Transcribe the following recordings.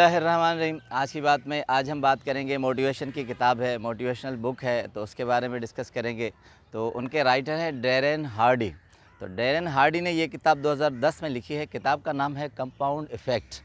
रहीम आज की बात में आज हम बात करेंगे मोटिवेशन की किताब है मोटिवेशनल बुक है तो उसके बारे में डिस्कस करेंगे तो उनके राइटर हैं डेरेन हार्डी तो डेरेन हार्डी ने ये किताब 2010 में लिखी है किताब का नाम है कंपाउंड इफ़ेक्ट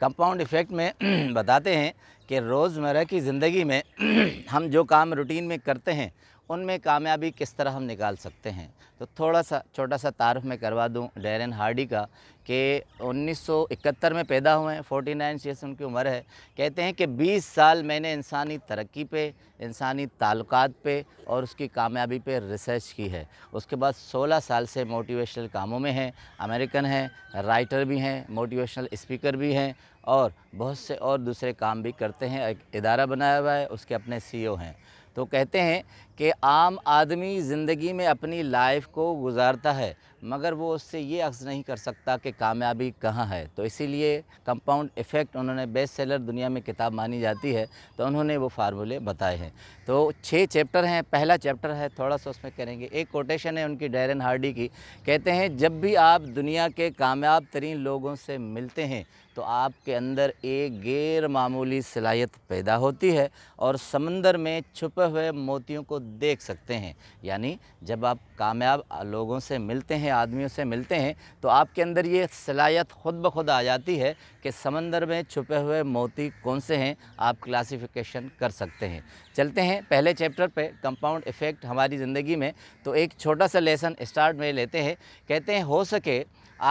कंपाउंड इफ़ेक्ट में बताते हैं कि रोज़मर्रा की ज़िंदगी में हम जो काम रूटीन में करते हैं उनमें कामयाबी किस तरह हम निकाल सकते हैं तो थोड़ा सा छोटा सा तारफ़ मैं करवा दूं डेरन हार्डी का कि 1971 में पैदा हुए हैं 49 नाइन ईयर्स उनकी उम्र है कहते हैं कि 20 साल मैंने इंसानी तरक्की पे इंसानी ताल्लुक पे और उसकी कामयाबी पे रिसर्च की है उसके बाद 16 साल से मोटिवेशनल कामों में हैं अमेरिकन हैं राइटर भी हैं मोटिवेशनल इस्पीकर भी हैं और बहुत से और दूसरे काम भी करते हैं एक इदारा बनाया हुआ है उसके अपने सी e हैं तो कहते हैं कि आम आदमी ज़िंदगी में अपनी लाइफ को गुजारता है मगर वो उससे ये अक्स नहीं कर सकता कि कामयाबी कहाँ है तो इसीलिए कंपाउंड इफ़ेक्ट उन्होंने बेस्ट सेलर दुनिया में किताब मानी जाती है तो उन्होंने वो फार्मूले बताए हैं तो छः चैप्टर हैं पहला चैप्टर है थोड़ा सा उसमें करेंगे एक कोटेशन है उनकी डेरन हार्डी की कहते हैं जब भी आप दुनिया के कामयाब तरीन लोगों से मिलते हैं तो आपके अंदर एक गैर मामूली सलाहियत पैदा होती है और समंदर में छुपे हुए मोतियों को देख सकते हैं यानी जब आप कामयाब लोगों से मिलते हैं हैं आदमियों से मिलते हैं तो आपके अंदर ये सलाहियत खुद ब खुद आ जाती है कि समंदर में छुपे हुए मोती कौन से हैं आप क्लासिफिकेशन कर सकते हैं चलते हैं पहले चैप्टर पे कंपाउंड इफ़ेक्ट हमारी ज़िंदगी में तो एक छोटा सा लेसन स्टार्ट में लेते हैं कहते हैं हो सके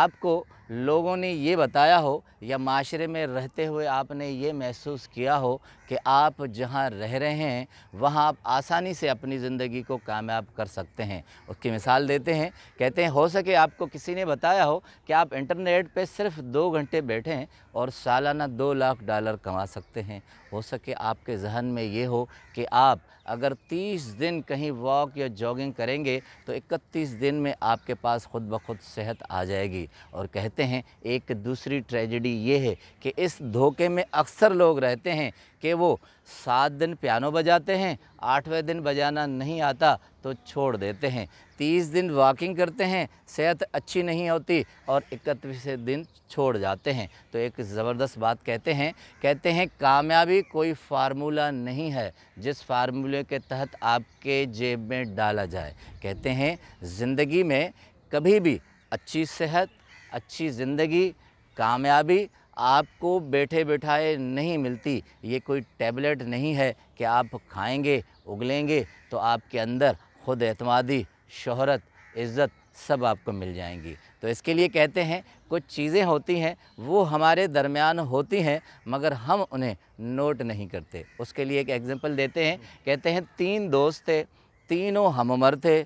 आपको लोगों ने ये बताया हो या माशरे में रहते हुए आपने ये महसूस किया हो कि आप जहाँ रह रहे हैं वहाँ आप आसानी से अपनी ज़िंदगी को कामयाब कर सकते हैं उसकी मिसाल देते हैं कहते हैं हो सके आपको किसी ने बताया हो कि आप इंटरनेट पे सिर्फ दो घंटे बैठे और सालाना दो लाख डॉलर कमा सकते हैं हो सके आपके जहन में ये हो कि आप अगर तीस दिन कहीं वॉक या जॉगिंग करेंगे तो इकतीस दिन में आपके पास ख़ुद ब खुद सेहत आ जाएगी और कहते करते हैं एक दूसरी ट्रेजेडी ये है कि इस धोखे में अक्सर लोग रहते हैं कि वो सात दिन पियानो बजाते हैं आठवें दिन बजाना नहीं आता तो छोड़ देते हैं तीस दिन वॉकिंग करते हैं सेहत अच्छी नहीं होती और इकतीसवें दिन छोड़ जाते हैं तो एक ज़बरदस्त बात कहते हैं कहते हैं कामयाबी कोई फार्मूला नहीं है जिस फार्मूले के तहत आपके जेब में डाला जाए कहते हैं ज़िंदगी में कभी भी अच्छी सेहत अच्छी ज़िंदगी कामयाबी आपको बैठे बैठाए नहीं मिलती ये कोई टैबलेट नहीं है कि आप खाएंगे उगलेंगे तो आपके अंदर खुद एतमादी शहरत इज़्ज़त सब आपको मिल जाएंगी तो इसके लिए कहते हैं कुछ चीज़ें होती हैं वो हमारे दरमियान होती हैं मगर हम उन्हें नोट नहीं करते उसके लिए एक एग्ज़ाम्पल देते हैं कहते हैं तीन दोस्त थे तीनों हम उम्र थे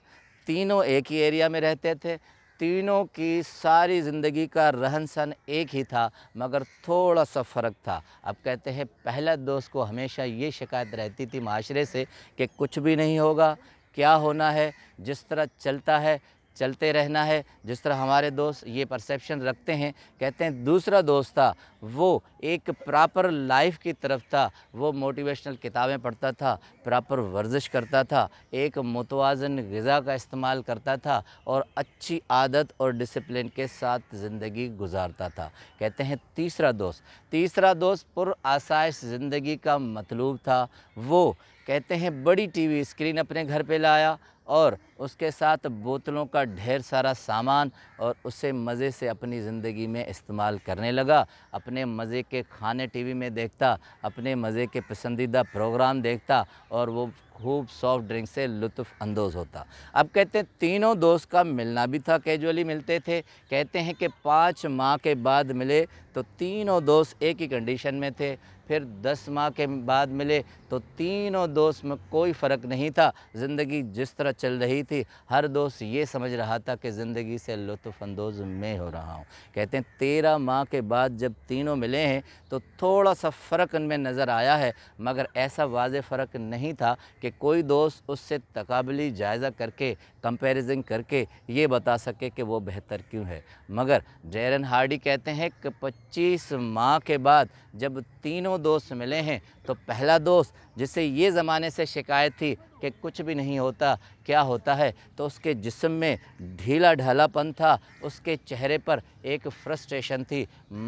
तीनों एक ही एरिया में रहते थे तीनों की सारी ज़िंदगी का रहन सहन एक ही था मगर थोड़ा सा फ़र्क था अब कहते हैं पहला दोस्त को हमेशा ये शिकायत रहती थी माशरे से कि कुछ भी नहीं होगा क्या होना है जिस तरह चलता है चलते रहना है जिस तरह हमारे दोस्त ये परसेप्शन रखते हैं कहते हैं दूसरा दोस्त था वो एक प्रॉपर लाइफ की तरफ था वो मोटिवेशनल किताबें पढ़ता था प्रॉपर वर्जिश करता था एक मुतवाजन गज़ा का इस्तेमाल करता था और अच्छी आदत और डिसिप्लिन के साथ ज़िंदगी गुजारता था कहते हैं तीसरा दोस्त तीसरा दोस्त आसाइश ज़िंदगी का मतलूब था वो कहते हैं बड़ी टीवी स्क्रीन अपने घर पे लाया और उसके साथ बोतलों का ढेर सारा सामान और उसे मज़े से अपनी ज़िंदगी में इस्तेमाल करने लगा अपने मज़े के खाने टीवी में देखता अपने मज़े के पसंदीदा प्रोग्राम देखता और वो खूब सॉफ्ट ड्रिंक से लुत्फ़ अंदोज़ होता अब कहते हैं तीनों दोस्त का मिलना भी था कैजुअली मिलते थे कहते हैं कि पाँच माह के बाद मिले तो तीनों दोस्त एक ही कंडीशन में थे फिर दस माह के बाद मिले तो तीनों दोस्त में कोई फ़र्क नहीं था ज़िंदगी जिस तरह चल रही थी हर दोस्त ये समझ रहा था कि ज़िंदगी से लुफानंदोज़ मैं हो रहा हूँ कहते हैं तेरह माह के बाद जब तीनों मिले हैं तो थोड़ा सा फ़र्क उनमें नज़र आया है मगर ऐसा वाज फ़र्क नहीं था कि कोई दोस्त उससे तकबली जायज़ा करके कंपेरिजन करके ये बता सके कि वो बेहतर क्यों है मगर जेरन हार्डी कहते हैं कि पच्चीस माह के बाद जब तीनों दोस्त मिले हैं तो पहला दोस्त जिसे ये ज़माने से शिकायत थी कि कुछ भी नहीं होता क्या होता है तो उसके जिस्म में ढीला ढालापन था उसके चेहरे पर एक फ्रस्ट्रेशन थी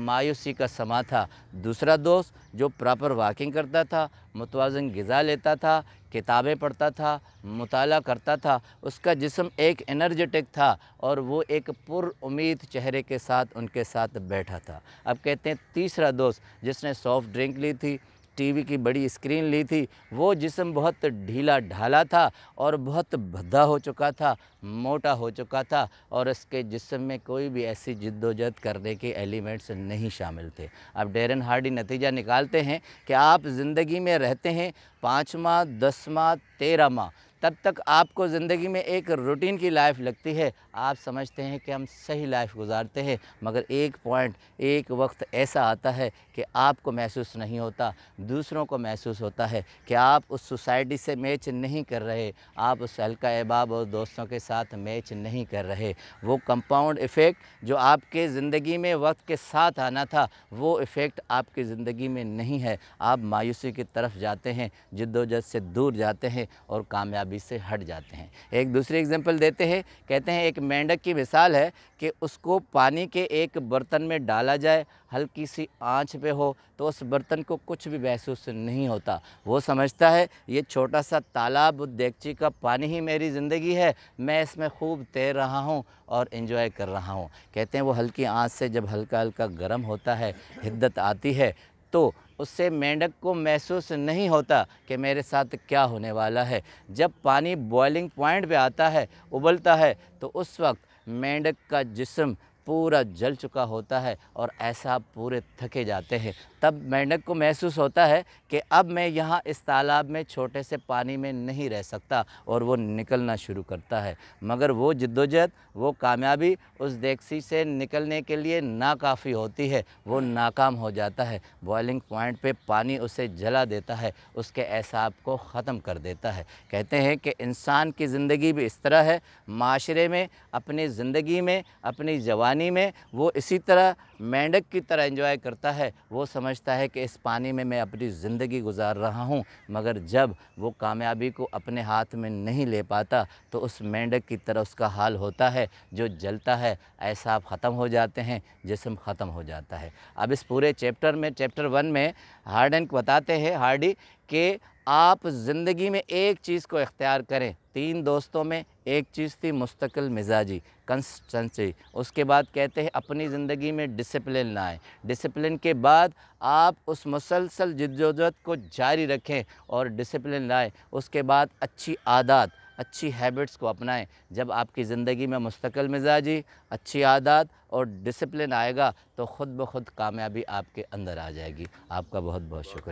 मायूसी का समा था दूसरा दोस्त जो प्रॉपर वॉकिंग करता था मुतवाजन गज़ा लेता था किताबें पढ़ता था मुताल करता था उसका जिसम एक एनर्जेटिक था और वो एक पुर उम्मीद चेहरे के साथ उनके साथ बैठा था अब कहते हैं तीसरा दोस्त जिसने सॉफ्ट ड्रिंक ली थी टीवी की बड़ी स्क्रीन ली थी वो जिसम बहुत ढीला ढाला था और बहुत भद्दा हो चुका था मोटा हो चुका था और इसके जिसम में कोई भी ऐसी जद्दोजहद करने के एलिमेंट्स नहीं शामिल थे अब डेरन हार्डी नतीजा निकालते हैं कि आप ज़िंदगी में रहते हैं पाँचवा दसवा दस माह तेरह माह तब तक आपको ज़िंदगी में एक रूटीन की लाइफ लगती है आप समझते हैं कि हम सही लाइफ गुजारते हैं मगर एक पॉइंट एक वक्त ऐसा आता है कि आपको महसूस नहीं होता दूसरों को महसूस होता है कि आप उस सोसाइटी से मैच नहीं कर रहे आप उस हल्का अहबाब और दोस्तों के साथ मैच नहीं कर रहे वो कंपाउंड इफ़ेक्ट जो आपके ज़िंदगी में वक्त के साथ आना था वो इफ़ेक्ट आपकी ज़िंदगी में नहीं है आप मायूसी की तरफ जाते हैं जद्दोजहद से दूर जाते हैं और कामयाबी सर्विस से हट जाते हैं एक दूसरी एग्जांपल देते हैं कहते हैं एक मेंढक की मिसाल है कि उसको पानी के एक बर्तन में डाला जाए हल्की सी आंच पे हो तो उस बर्तन को कुछ भी महसूस नहीं होता वो समझता है ये छोटा सा तालाब देगची का पानी ही मेरी ज़िंदगी है मैं इसमें खूब तैर रहा हूँ और इन्जॉय कर रहा हूँ कहते हैं वो हल्की आँच से जब हल्का हल्का गर्म होता है हिद्दत आती है तो उससे मेंढक को महसूस नहीं होता कि मेरे साथ क्या होने वाला है जब पानी बॉइलिंग पॉइंट पे आता है उबलता है तो उस वक्त मेंढक का जिस्म पूरा जल चुका होता है और ऐसा पूरे थके जाते हैं तब मेंढक को महसूस होता है कि अब मैं यहाँ इस तालाब में छोटे से पानी में नहीं रह सकता और वो निकलना शुरू करता है मगर वो जद्दोजहद वो कामयाबी उस देखसी से निकलने के लिए नाकाफ़ी होती है वो नाकाम हो जाता है बॉइलिंग पॉइंट पे पानी उसे जला देता है उसके एहसाब को ख़त्म कर देता है कहते हैं कि इंसान की ज़िंदगी भी इस तरह है माशरे में अपनी ज़िंदगी में अपनी जवानी पानी में वो इसी तरह मेंढक की तरह एंजॉय करता है वो समझता है कि इस पानी में मैं अपनी ज़िंदगी गुजार रहा हूँ मगर जब वो कामयाबी को अपने हाथ में नहीं ले पाता तो उस मेंढक की तरह उसका हाल होता है जो जलता है ऐसा आप ख़त्म हो जाते हैं जिसम ख़त्म हो जाता है अब इस पूरे चैप्टर में चैप्टर वन में हार्डन बताते हैं हार्डी कि आप ज़िंदगी में एक चीज़ को इख्तियार करें तीन दोस्तों में एक चीज़ थी मुस्तकिल मिजाजी कंसिस्टेंसी उसके बाद कहते हैं अपनी ज़िंदगी में डिसिप्लिन लाएं डिसिप्लिन के बाद आप उस मुसलसल जद्दोजहद को जारी रखें और डिसिप्लिन लाएं उसके बाद अच्छी आदत अच्छी हैबिट्स को अपनाएं जब आपकी ज़िंदगी में मुस्तकिल मिजाजी अच्छी आदत और डिसिप्लिन आएगा तो ख़ुद ब खुद कामयाबी आपके अंदर आ जाएगी आपका बहुत बहुत शुक्रिया